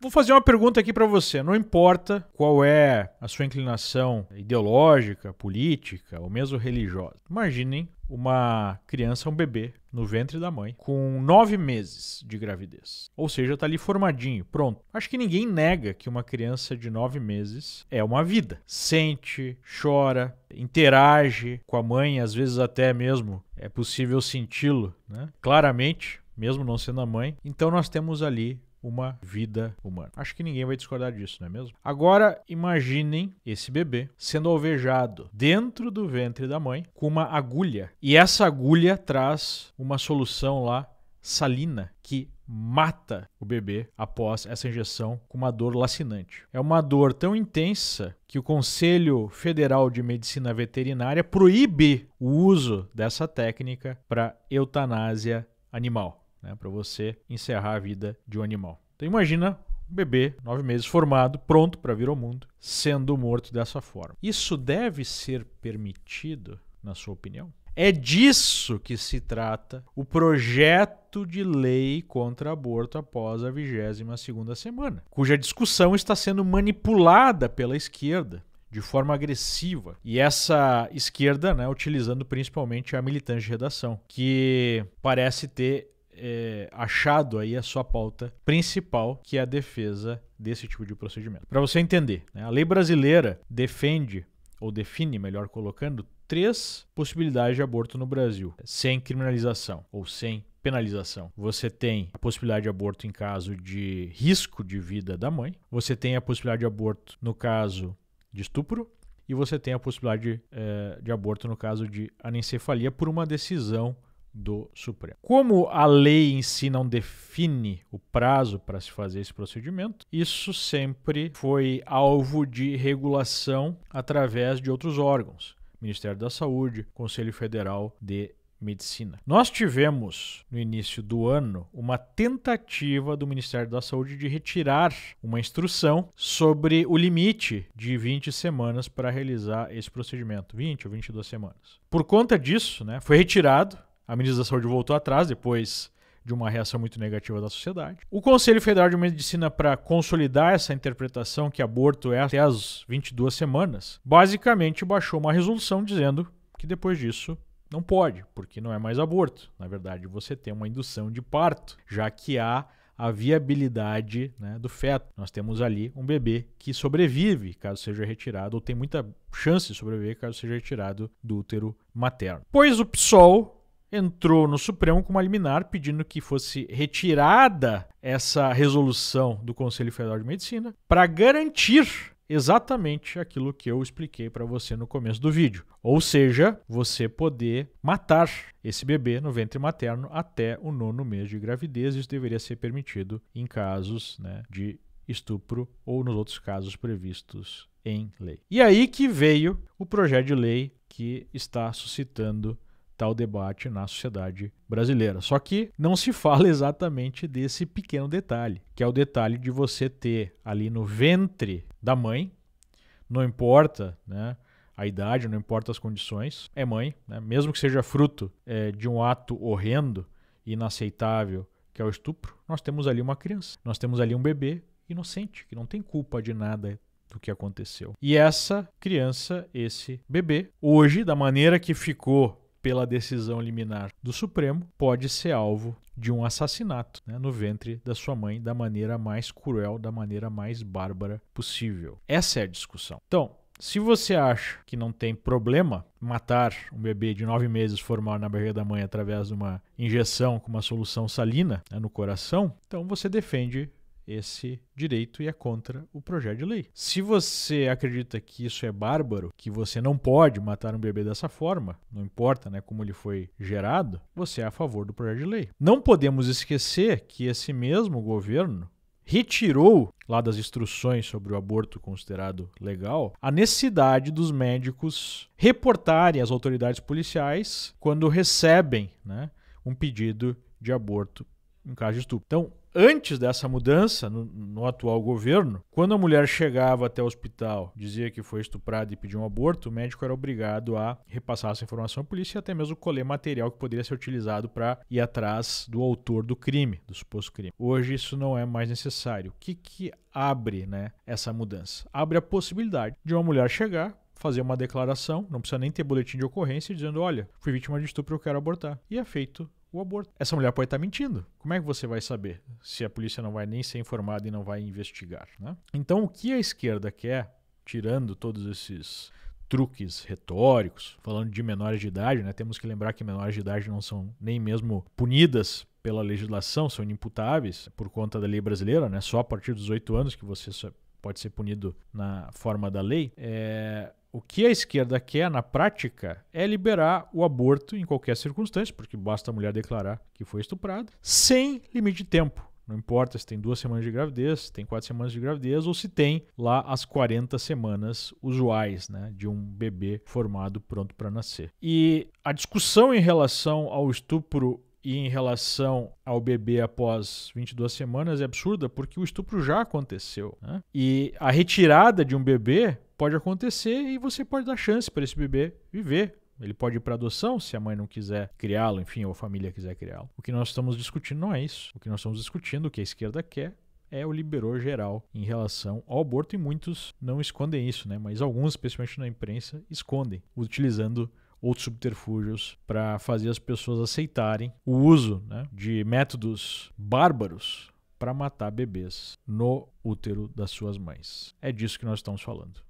Vou fazer uma pergunta aqui para você. Não importa qual é a sua inclinação ideológica, política ou mesmo religiosa. Imaginem uma criança, um bebê, no ventre da mãe, com nove meses de gravidez. Ou seja, está ali formadinho, pronto. Acho que ninguém nega que uma criança de nove meses é uma vida. Sente, chora, interage com a mãe, às vezes até mesmo é possível senti-lo, né? Claramente, mesmo não sendo a mãe. Então nós temos ali uma vida humana. Acho que ninguém vai discordar disso, não é mesmo? Agora, imaginem esse bebê sendo alvejado dentro do ventre da mãe com uma agulha. E essa agulha traz uma solução lá salina que mata o bebê após essa injeção com uma dor lacinante. É uma dor tão intensa que o Conselho Federal de Medicina Veterinária proíbe o uso dessa técnica para eutanásia animal né, para você encerrar a vida de um animal. Então imagina um bebê, nove meses formado, pronto para vir ao mundo, sendo morto dessa forma. Isso deve ser permitido, na sua opinião? É disso que se trata o projeto de lei contra aborto após a 22ª semana, cuja discussão está sendo manipulada pela esquerda de forma agressiva. E essa esquerda, né, utilizando principalmente a militante de redação, que parece ter é, achado aí a sua pauta principal, que é a defesa desse tipo de procedimento. Para você entender, né, a lei brasileira defende, ou define, melhor colocando, três possibilidades de aborto no Brasil, sem criminalização ou sem penalização. Você tem a possibilidade de aborto em caso de risco de vida da mãe, você tem a possibilidade de aborto no caso de estupro e você tem a possibilidade de, eh, de aborto no caso de anencefalia por uma decisão do Supremo. Como a lei em si não define o prazo para se fazer esse procedimento, isso sempre foi alvo de regulação através de outros órgãos. Ministério da Saúde, Conselho Federal de Medicina. Nós tivemos, no início do ano, uma tentativa do Ministério da Saúde de retirar uma instrução sobre o limite de 20 semanas para realizar esse procedimento, 20 ou 22 semanas. Por conta disso, né, foi retirado a ministra da Saúde voltou atrás depois de uma reação muito negativa da sociedade. O Conselho Federal de Medicina, para consolidar essa interpretação que aborto é até as 22 semanas, basicamente baixou uma resolução dizendo que depois disso não pode, porque não é mais aborto. Na verdade, você tem uma indução de parto, já que há a viabilidade né, do feto. Nós temos ali um bebê que sobrevive caso seja retirado, ou tem muita chance de sobreviver caso seja retirado do útero materno. Pois o PSOL entrou no Supremo com uma liminar pedindo que fosse retirada essa resolução do Conselho Federal de Medicina para garantir exatamente aquilo que eu expliquei para você no começo do vídeo. Ou seja, você poder matar esse bebê no ventre materno até o nono mês de gravidez. Isso deveria ser permitido em casos né, de estupro ou nos outros casos previstos em lei. E aí que veio o projeto de lei que está suscitando tal debate na sociedade brasileira. Só que não se fala exatamente desse pequeno detalhe, que é o detalhe de você ter ali no ventre da mãe, não importa, né? a idade, não importa as condições, é mãe, né? mesmo que seja fruto é, de um ato horrendo inaceitável, que é o estupro, nós temos ali uma criança, nós temos ali um bebê inocente, que não tem culpa de nada do que aconteceu. E essa criança, esse bebê, hoje, da maneira que ficou pela decisão liminar do Supremo, pode ser alvo de um assassinato né, no ventre da sua mãe da maneira mais cruel, da maneira mais bárbara possível. Essa é a discussão. Então, se você acha que não tem problema matar um bebê de nove meses formado na barriga da mãe através de uma injeção com uma solução salina né, no coração, então você defende esse direito e é contra o projeto de lei. Se você acredita que isso é bárbaro, que você não pode matar um bebê dessa forma, não importa né, como ele foi gerado, você é a favor do projeto de lei. Não podemos esquecer que esse mesmo governo retirou lá das instruções sobre o aborto considerado legal a necessidade dos médicos reportarem às autoridades policiais quando recebem né, um pedido de aborto em caso de estupro. Então, antes dessa mudança no, no, atual governo, quando a mulher chegava até o hospital, dizia que foi estuprada e pediu um aborto, o médico era obrigado a repassar essa informação à polícia e até mesmo colher material que poderia ser utilizado para ir atrás do autor do crime, do suposto crime. Hoje isso não é mais necessário. O que, que abre né, essa mudança? Abre a possibilidade de uma mulher chegar, fazer uma declaração, não precisa nem ter boletim de ocorrência, dizendo: olha, fui vítima de estupro, eu quero abortar. E é feito o aborto. Essa mulher pode estar mentindo. Como é que você vai saber se a polícia não vai nem ser informada e não vai investigar? Né? Então, o que a esquerda quer, tirando todos esses truques retóricos, falando de menores de idade, né? temos que lembrar que menores de idade não são nem mesmo punidas pela legislação, são inimputáveis por conta da lei brasileira, né? só a partir dos 18 anos que você pode ser punido na forma da lei, é, o que a esquerda quer na prática é liberar o aborto em qualquer circunstância, porque basta a mulher declarar que foi estuprada, sem limite de tempo. Não importa se tem duas semanas de gravidez, se tem quatro semanas de gravidez ou se tem lá as 40 semanas usuais né, de um bebê formado pronto para nascer. E a discussão em relação ao estupro e em relação ao bebê após 22 semanas é absurda porque o estupro já aconteceu. Né? E a retirada de um bebê pode acontecer e você pode dar chance para esse bebê viver. Ele pode ir para adoção se a mãe não quiser criá-lo, enfim, ou a família quiser criá-lo. O que nós estamos discutindo não é isso. O que nós estamos discutindo, o que a esquerda quer, é o liberou geral em relação ao aborto e muitos não escondem isso, né? Mas alguns, especialmente na imprensa, escondem, utilizando outros subterfúgios para fazer as pessoas aceitarem o uso né, de métodos bárbaros para matar bebês no útero das suas mães. É disso que nós estamos falando.